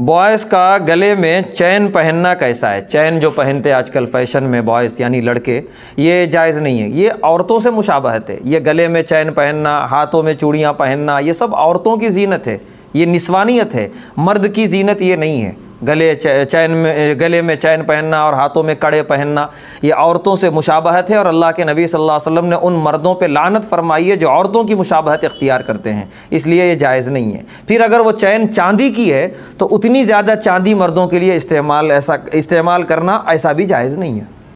boys का गले में चैन पहनना कैसा है चैन जो पहनते आजकल फैशन में बॉयज़ यानी लड़के ये जायज़ नहीं है ये औरतों से मुशाबहत है ये गले में चैन पहनना हाथों में चूड़ियाँ पहनना ये सब औरतों की जीनत है ये निस्वानियत है मर्द की जीनत ये नहीं है गले चैन में गले में चैन पहनना और हाथों में कड़े पहनना ये औरतों से मुशाबहत है और अल्लाह के नबी सल्लल्लाहु अलैहि वसल्लम ने उन मर्दों पे लानत फरमाई है जो औरतों की मुशाबहत इख्तियार करते हैं इसलिए ये जायज़ नहीं है फिर अगर वो चैन चांदी की है तो उतनी ज़्यादा चांदी मर्दों के लिए इस्तेमाल ऐसा इस्तेमाल करना ऐसा भी जायज़ नहीं है